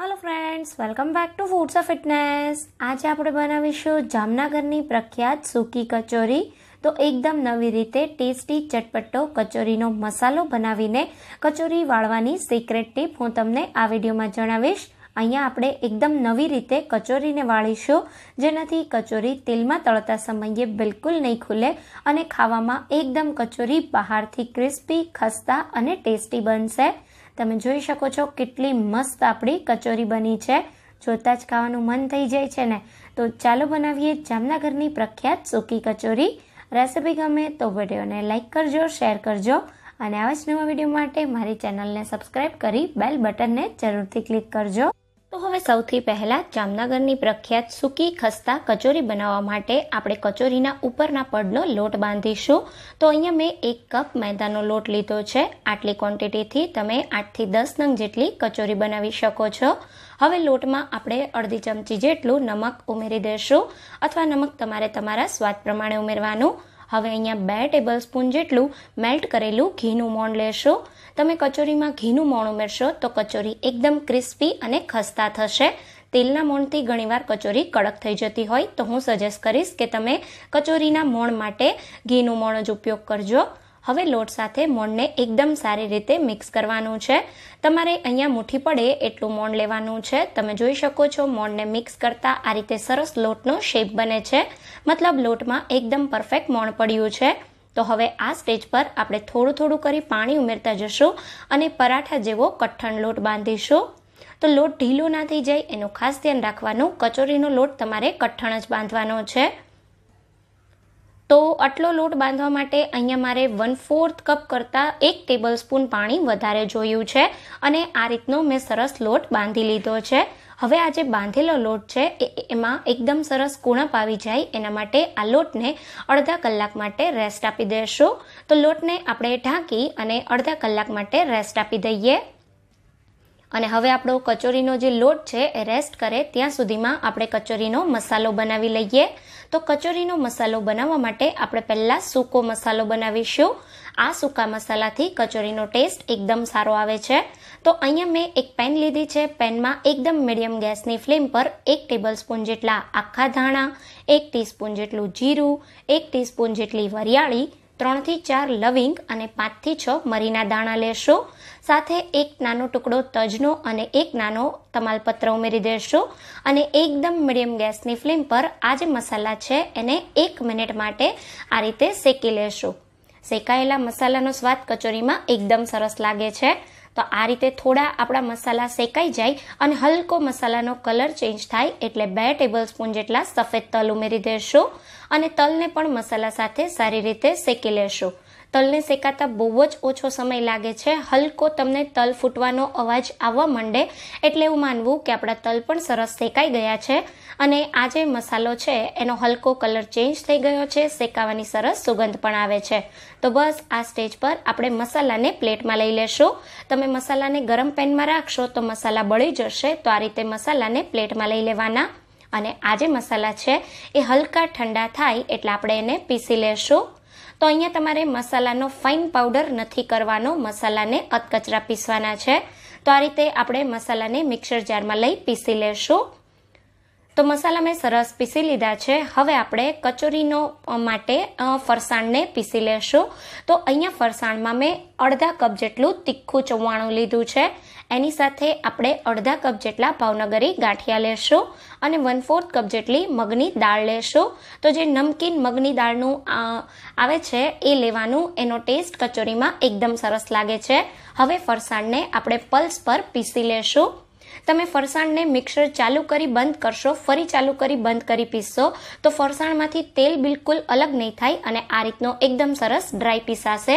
hello friends welcome back to foods of fitness આજે આપણે બનાવીશું જામનગરની પ્રખ્યાત સૂકી કચોરી તો એકદમ નવી રીતે ટેસ્ટી ચટપટો કચોરીનો મસાલો બનાવીને કચોરી વાળવાની સિક્રેટ ટીપ હું તમને આ વિડીયોમાં જણાવીશ અહીંયા આપણે એકદમ નવી રીતે કચોરીને વાળીશું જેનાથી કચોરી તેલમાં તળતા સમયે બિલકુલ નહીં ખુલે અને ખાવામાં એકદમ કચોરી બહારથી ક્રિસ્પી ખસ્તા અને ટેસ્ટી બનશે તમે જોઈ શકો છો કેટલી મસ્ત આપણી કચોરી બની છે જોતાં જ ખાવાનું મન થઈ જાય છે ને તો ચાલો બનાવીએ જામનગરની પ્રખ્યાત સૂકી કચોરી રેસિપી ગમે તો વિડીયોને લાઇક કરજો શેર કરજો અને આવા જ નવા વિડીયો માટે મારી ચેનલને સબસ્ક્રાઈબ કરી બેલ બટનને જરૂરથી ક્લિક કરજો તો હવે સૌથી પહેલાં જામનગરની પ્રખ્યાત સૂકી ખસ્તા કચોરી બનાવવા માટે આપણે કચોરીના ઉપરના પડનો લોટ બાંધીશું તો અહીંયા મેં એક કપ મેદાનો લોટ લીધો છે આટલી ક્વોન્ટિટીથી તમે આઠથી દસ નંગ જેટલી કચોરી બનાવી શકો છો હવે લોટમાં આપણે અડધી ચમચી જેટલું નમક ઉમેરી દેશું અથવા નમક તમારે તમારા સ્વાદ પ્રમાણે ઉમેરવાનું હવે અહીંયા બે ટેબલ સ્પૂન જેટલું મેલ્ટ કરેલું ઘીનું મોણ લેશો તમે કચોરીમાં ઘીનું મોણ ઉમેરશો તો કચોરી એકદમ ક્રિસ્પી અને ખસ્તા થશે તેલના મોણથી ઘણીવાર કચોરી કડક થઈ જતી હોય તો હું સજેસ્ટ કરીશ કે તમે કચોરીના મોણ માટે ઘીનું મોણ જ ઉપયોગ કરજો હવે લોટ સાથે મોણને એકદમ સારી રીતે મિક્સ કરવાનું છે તમારે અહીંયા મુઠ્ઠી પડે એટલું મોણ લેવાનું છે તમે જોઈ શકો છો મોણને મિક્સ કરતાં આ રીતે સરસ લોટનો શેપ બને છે મતલબ લોટમાં એકદમ પરફેક્ટ મોણ પડ્યું છે તો હવે આ સ્ટેજ પર આપણે થોડું થોડું કરી પાણી ઉમેરતા જશું અને પરાઠા જેવો કઠણ લોટ બાંધીશું તો લોટ ઢીલો ના થઈ જાય એનું ખાસ ધ્યાન રાખવાનું કચોરીનો લોટ તમારે કઠણ જ બાંધવાનો છે તો આટલો લોટ બાંધવા માટે અહીંયા મારે વન ફોર્થ કપ કરતાં એક ટેબલ સ્પૂન પાણી વધારે જોયું છે અને આ રીતનો મેં સરસ લોટ બાંધી લીધો છે હવે આ જે બાંધેલો લોટ છે એમાં એકદમ સરસ કુણપ આવી જાય એના માટે આ લોટને અડધા કલાક માટે રેસ્ટ આપી દેશું તો લોટને આપણે ઢાંકી અને અડધા કલાક માટે રેસ્ટ આપી દઈએ અને હવે આપણો કચોરીનો જે લોટ છે એ રેસ્ટ કરે ત્યાં સુધીમાં આપણે કચોરીનો મસાલો બનાવી લઈએ તો કચોરીનો મસાલો બનાવવા માટે આપણે પહેલાં સૂકો મસાલો બનાવીશું આ સૂકા મસાલાથી કચોરીનો ટેસ્ટ એકદમ સારો આવે છે તો અહીંયા મેં એક પેન લીધી છે પેનમાં એકદમ મીડિયમ ગેસની ફ્લેમ પર એક ટેબલસ્પૂન જેટલા આખા ધાણા એક ટીસ્પૂન જેટલું જીરું એક ટીસ્પૂન જેટલી વરિયાળી ત્રણથી ચાર લવિંગ અને પાંચથી છ મરીના દાણા લેશો સાથે એક નાનો ટુકડો તજનો અને એક નાનો તમાલપત્ર ઉમેરી દેશો અને એકદમ મીડિયમ ગેસની ફ્લેમ પર આ જે મસાલા છે એને એક મિનિટ માટે આ રીતે શેકી લેશો શેકાયેલા મસાલાનો સ્વાદ કચોરીમાં એકદમ સરસ લાગે છે તો આ રીતે થોડા આપણા મસાલા શેકાઈ જાય અને હલકો મસાલાનો કલર ચેન્જ થાય એટલે બે ટેબલ સ્પૂન જેટલા સફેદ તલ ઉમેરી દેશો અને તલને પણ મસાલા સાથે સારી રીતે શેકી લેશું તલને શેકાતા બહુ જ ઓછો સમય લાગે છે હલકો તમને તલ ફૂટવાનો અવાજ આવવા માંડે એટલે એવું માનવું કે આપણા તલ પણ સરસ શેકાઈ ગયા છે અને આ જે મસાલો છે એનો હલકો કલર ચેન્જ થઈ ગયો છે શેકાવાની સરસ સુગંધ પણ આવે છે તો બસ આ સ્ટેજ પર આપણે મસાલાને પ્લેટમાં લઈ લેશું તમે મસાલાને ગરમ પેનમાં રાખશો તો મસાલા બળી જશે તો આ રીતે મસાલાને પ્લેટમાં લઈ લેવાના અને આ જે મસાલા છે એ હલકા ઠંડા થાય એટલે આપણે એને પીસી લેશું તો અહીંયા તમારે મસાલાનો ફાઇન પાવડર નથી કરવાનો મસાલાને અતકચરા પીસવાના છે તો આ રીતે આપણે મસાલાને મિક્સર જારમાં લઈ પીસી લેશું તો મસાલા મેં સરસ પીસી લીધા છે હવે આપણે કચોરીનો માટે ફરસાણને પીસી લેશું તો અહીંયા ફરસાણમાં મેં અડધા કપ જેટલું તીખું ચવાણું લીધું છે એની સાથે આપણે અડધા કપ જેટલા ભાવનગરી ગાંઠિયા લેશું અને વન ફોર્થ કપ જેટલી મગની દાળ લેશું તો જે નમકીન મગની દાળનું આવે છે એ લેવાનું એનો ટેસ્ટ કચોરીમાં એકદમ સરસ લાગે છે હવે ફરસાણને આપણે પલ્સ પર પીસી લેશું તમે ફરસાણને મિક્સર ચાલુ કરી બંધ કરશો ફરી ચાલુ કરી બંધ કરી પીસશો તો ફરસાણમાંથી તેલ બિલકુલ અલગ નહીં થાય અને આ રીતનો એકદમ સરસ ડ્રાય પીસાશે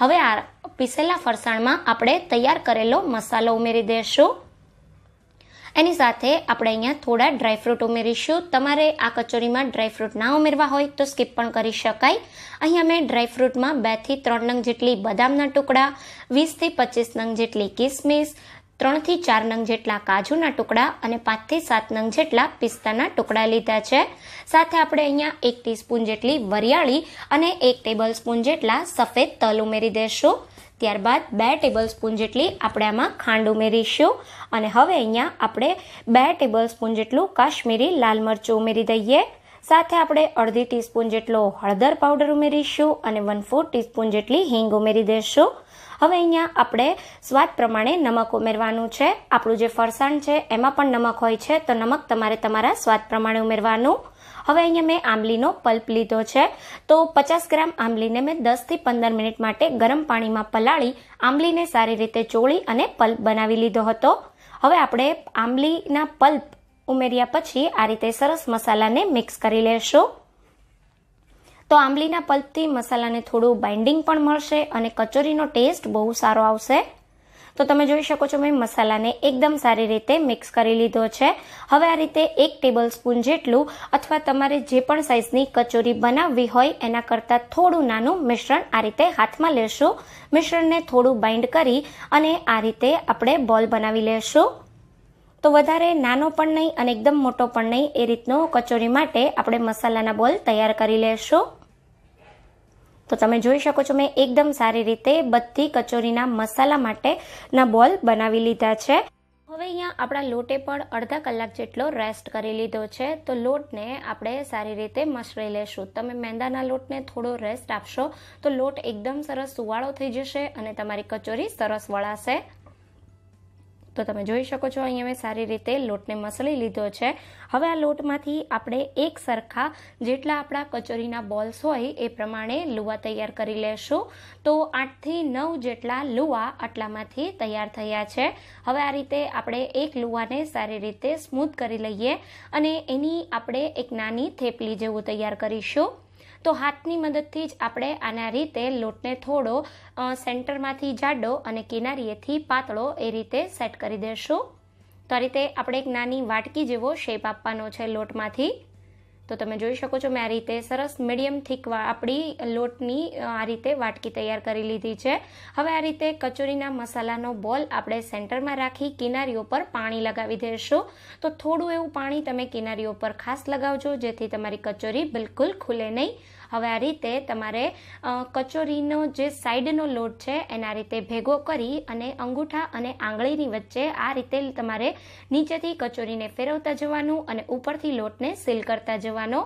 હવે આ પીસેલા ફરસાણમાં આપણે તૈયાર કરેલો મસાલો ઉમેરી દઈશું એની સાથે આપણે અહીંયા થોડા ડ્રાયફ્રૂટ ઉમેરીશું તમારે આ કચોરીમાં ડ્રાયફ્રૂટ ના ઉમેરવા હોય તો સ્કીપ પણ કરી શકાય અહીંયા મેં ડ્રાયફ્રૂટમાં બેથી ત્રણ નંગ જેટલી બદામના ટુકડા વીસથી પચીસ નંગ જેટલી કિસમિસ ત્રણથી ચાર નંગ જેટલા કાજુના ટુકડા અને પાંચથી સાત નંગ જેટલા પિસ્તાના ટુકડા લીધા છે સાથે આપણે અહીંયા એક ટીસ્પૂન જેટલી વરિયાળી અને એક ટેબલ સ્પૂન જેટલા સફેદ તલ ઉમેરી દેશું ત્યારબાદ બે ટેબલ સ્પૂન જેટલી આપણે આમાં ખાંડ ઉમેરીશું અને હવે અહીંયા આપણે બે ટેબલ સ્પૂન જેટલું કાશ્મીરી લાલ મરચું ઉમેરી દઈએ સાથે આપણે અડધી ટીસ્પૂન જેટલો હળદર પાવડર ઉમેરીશું અને વન ફોર ટીસ્પૂન જેટલી હિંગ ઉમેરી દઈશું હવે અહીંયા આપણે સ્વાદ પ્રમાણે નમક ઉમેરવાનું છે આપણું જે ફરસાણ છે એમાં પણ નમક હોય છે તો નમક તમારે તમારા સ્વાદ પ્રમાણે ઉમેરવાનું હવે અહીંયા મેં આંબલીનો પલ્પ લીધો છે તો પચાસ ગ્રામ આંબલીને મેં દસથી પંદર મિનિટ માટે ગરમ પાણીમાં પલાળી આંબલીને સારી રીતે ચોળી અને પલ્પ બનાવી લીધો હતો હવે આપણે આંબલીના પલ્પ ઉમેર્યા પછી આ રીતે સરસ મસાલાને મિક્સ કરી લેશો તો આંબલીના પલ્પથી મસાલાને થોડું બાઇન્ડિંગ પણ મળશે અને કચોરીનો ટેસ્ટ બહુ સારો આવશે તો તમે જોઈ શકો છો મેં મસાલાને એકદમ સારી રીતે મિક્સ કરી લીધો છે હવે આ રીતે એક ટેબલ સ્પૂન જેટલું અથવા તમારે જે પણ સાઇઝની કચોરી બનાવવી હોય એના કરતાં થોડું નાનું મિશ્રણ આ રીતે હાથમાં લેશું મિશ્રણને થોડું બાઇન્ડ કરી અને આ રીતે આપણે બોલ બનાવી લેશું તો વધારે નાનો પણ નહીં અને એકદમ મોટો પણ નહીં એ રીતનો કચોરી માટે આપણે મસાલાના બોલ તૈયાર કરી લેશું તો તમે જોઈ શકો છો મેં એકદમ સારી રીતે બધી કચોરીના મસાલા માટેના બોલ બનાવી લીધા છે હવે અહીંયા આપણા લોટે પણ અડધા કલાક જેટલો રેસ્ટ કરી લીધો છે તો લોટને આપણે સારી રીતે મસળી લેશું તમે મેંદાના લોટને થોડો રેસ્ટ આપશો તો લોટ એકદમ સરસ સુવાળો થઈ જશે અને તમારી કચોરી સરસ વળાશે તો તમે જોઈ શકો છો અહીંયા મેં સારી રીતે લોટને મસળી લીધો છે હવે આ લોટમાંથી આપણે એક સરખા જેટલા આપણા કચોરીના બોલ્સ હોય એ પ્રમાણે લુવા તૈયાર કરી લેશું તો આઠથી નવ જેટલા લુવા આટલામાંથી તૈયાર થયા છે હવે આ રીતે આપણે એક લુવાને સારી રીતે સ્મૂથ કરી લઈએ અને એની આપણે એક નાની થેપલી જેવું તૈયાર કરીશું તો હાથની મદદથી જ આપણે આના રીતે લોટને થોડો સેન્ટરમાંથી જાડો અને કિનારીએથી પાતળો એ રીતે સેટ કરી દેશું તો આ રીતે આપણે એક નાની વાટકી જેવો શેપ આપવાનો છે લોટમાંથી તો તમે જોઈ શકો છો મેં આ રીતે સરસ મીડિયમ થીક આપણી લોટની આ રીતે વાટકી તૈયાર કરી લીધી છે હવે આ રીતે કચોરીના મસાલાનો બોલ આપણે સેન્ટરમાં રાખી કિનારીઓ પર પાણી લગાવી દઈશું તો થોડું એવું પાણી તમે કિનારીઓ પર ખાસ લગાવજો જેથી તમારી કચોરી બિલકુલ ખુલે નહીં હવે આ રીતે તમારે કચોરીનો જે સાઈડનો લોટ છે એના રીતે ભેગો કરી અને અંગૂઠા અને આંગળીની વચ્ચે આ રીતે તમારે નીચેથી કચોરીને ફેરવતા જવાનું અને ઉપરથી લોટને સીલ કરતા જવાનો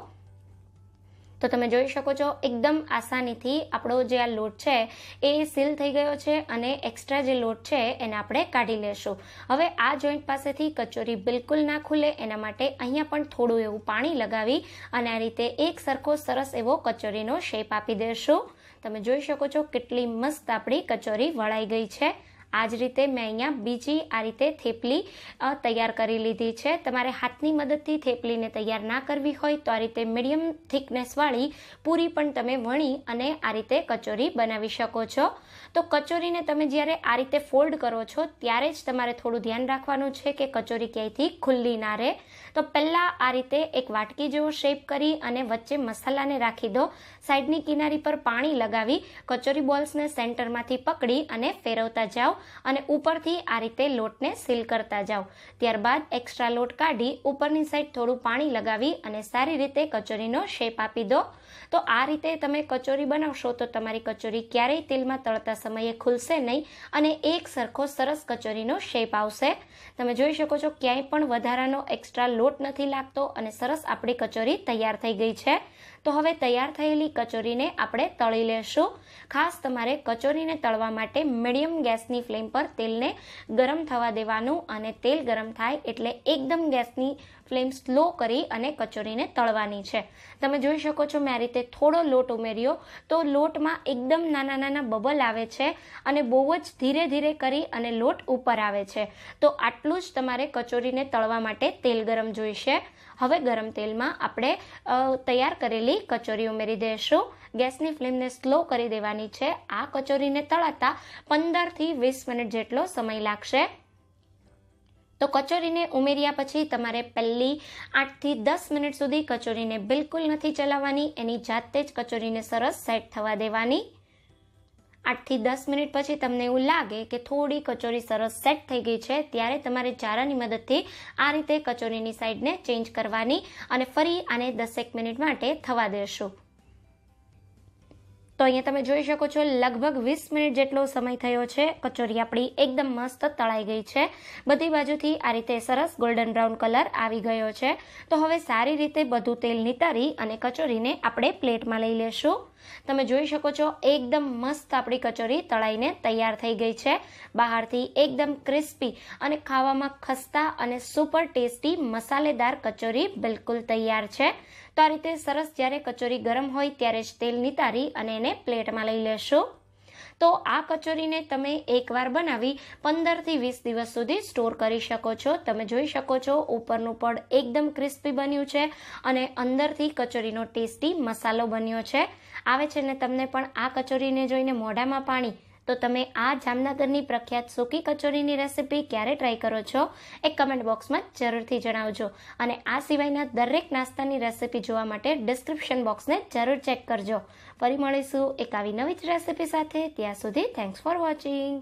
તો તમે જોઈ શકો છો એકદમ આસાનીથી આપણો જે આ લોટ છે એ સીલ થઈ ગયો છે અને એક્સ્ટ્રા જે લોટ છે એને આપણે કાઢી લેશું હવે આ જોઈન્ટ પાસેથી કચોરી બિલકુલ ના ખુલે એના માટે અહીંયા પણ થોડું એવું પાણી લગાવી અને આ રીતે એક સરખો સરસ એવો કચોરીનો શેપ આપી દેશું તમે જોઈ શકો છો કેટલી મસ્ત આપણી કચોરી વળાઈ ગઈ છે આજ રીતે મેં અહીંયા બીજી આ રીતે થેપલી તૈયાર કરી લીધી છે તમારે હાથની મદદથી થેપલીને તૈયાર ના કરવી હોય તો આ રીતે મીડિયમ થિકનેસવાળી પૂરી પણ તમે વણી અને આ રીતે કચોરી બનાવી શકો છો તો કચોરીને તમે જ્યારે આ રીતે ફોલ્ડ કરો છો ત્યારે જ તમારે થોડું ધ્યાન રાખવાનું છે કે કચોરી ક્યાંયથી ખુલ્લી ના રહે તો પહેલાં આ રીતે એક વાટકી જેવો શેપ કરી અને વચ્ચે મસાલાને રાખી દો સાઈડની કિનારી પર પાણી લગાવી કચોરી બોલ્સને સેન્ટરમાંથી પકડી અને ફેરવતા જાઓ અને ઉપરથી આ રીતે લોટને સીલ કરતા જાઓ ત્યારબાદ એક્સ્ટ્રા લોટ કાઢી ઉપરની સાઈડ થોડું પાણી લગાવી અને સારી રીતે કચોરીનો શેપ આપી દો તો આ રીતે તમે કચોરી બનાવશો તો તમારી કચોરી ક્યારેય તેલમાં તળતા સમયે ખુલશે નહીં અને એક સરખો સરસ કચોરીનો શેપ આવશે તમે જોઈ શકો છો ક્યાંય પણ વધારાનો એક્સ્ટ્રા લોટ નથી લાગતો અને સરસ આપણી કચોરી તૈયાર થઈ ગઈ છે તો હવે તૈયાર થયેલી કચોરીને આપણે તળી લેશું ખાસ તમારે કચોરીને તળવા માટે મીડિયમ ગેસની ફ્લેમ પર તેલને ગરમ થવા દેવાનું અને તેલ ગરમ થાય એટલે એકદમ ગેસની ફ્લેમ સ્લો કરી અને કચોરીને તળવાની છે તમે જોઈ શકો છો મેં આ રીતે થોડો લોટ ઉમેર્યો તો લોટમાં એકદમ નાના નાના બબલ આવે છે અને બહુ જ ધીરે ધીરે કરી અને લોટ ઉપર આવે છે તો આટલું જ તમારે કચોરીને તળવા માટે તેલ ગરમ જોઈશે હવે ગરમ તેલમાં આપણે તૈયાર કરેલી કચોરી ઉમેરી દઈશું ગેસની ફ્લેમને સ્લો કરી દેવાની છે આ કચોરીને તળાતા પંદરથી વીસ મિનિટ જેટલો સમય લાગશે તો કચોરીને ઉમેર્યા પછી તમારે પહેલી આઠથી દસ મિનિટ સુધી કચોરીને બિલકુલ નથી ચલાવવાની એની જાતે જ કચોરીને સરસ સેટ થવા દેવાની આઠથી દસ મિનિટ પછી તમને એવું લાગે કે થોડી કચોરી સરસ સેટ થઈ ગઈ છે ત્યારે તમારે ચારાની મદદથી આ રીતે કચોરીની સાઈડને ચેન્જ કરવાની અને ફરી આને દસેક મિનિટ માટે થવા દેશું તો અહીંયા તમે જોઈ શકો છો લગભગ વીસ મિનિટ જેટલો સમય થયો છે કચોરી આપણી એકદમ મસ્ત તળાઈ ગઈ છે બધી બાજુથી આ રીતે સરસ ગોલ્ડન બ્રાઉન કલર આવી ગયો છે તો હવે સારી રીતે બધું તેલ નિતારી અને કચોરીને આપણે પ્લેટમાં લઈ લેશું તમે જોઈ શકો છો એકદમ મસ્ત આપણી કચોરી તળાઈને તૈયાર થઈ ગઈ છે બહારથી એકદમ ક્રિસ્પી અને ખાવામાં ખસ્તા અને સુપર ટેસ્ટી મસાલેદાર કચોરી બિલકુલ તૈયાર છે તો આ રીતે સરસ જ્યારે કચોરી ગરમ હોય ત્યારે જ તેલ નિતારી અને એને પ્લેટમાં લઈ લેશું તો આ કચોરીને તમે એકવાર બનાવી પંદરથી વીસ દિવસ સુધી સ્ટોર કરી શકો છો તમે જોઈ શકો છો ઉપરનું પડ એકદમ ક્રિસ્પી બન્યું છે અને અંદરથી કચોરીનો ટેસ્ટી મસાલો બન્યો છે આવે છે ને તમને પણ આ કચોરીને જોઈને મોઢામાં પાણી તો તમે આ જામનગરની પ્રખ્યાત સૂકી કચોરીની રેસીપી ક્યારે ટ્રાય કરો છો એ કમેન્ટ બોક્સમાં જરૂરથી જણાવજો અને આ સિવાયના દરેક નાસ્તાની રેસીપી જોવા માટે ડિસ્ક્રિપ્શન બોક્સને જરૂર ચેક કરજો ફરી મળીશું એક આવી નવી જ રેસીપી સાથે ત્યાં સુધી થેન્ક્સ ફોર વોચિંગ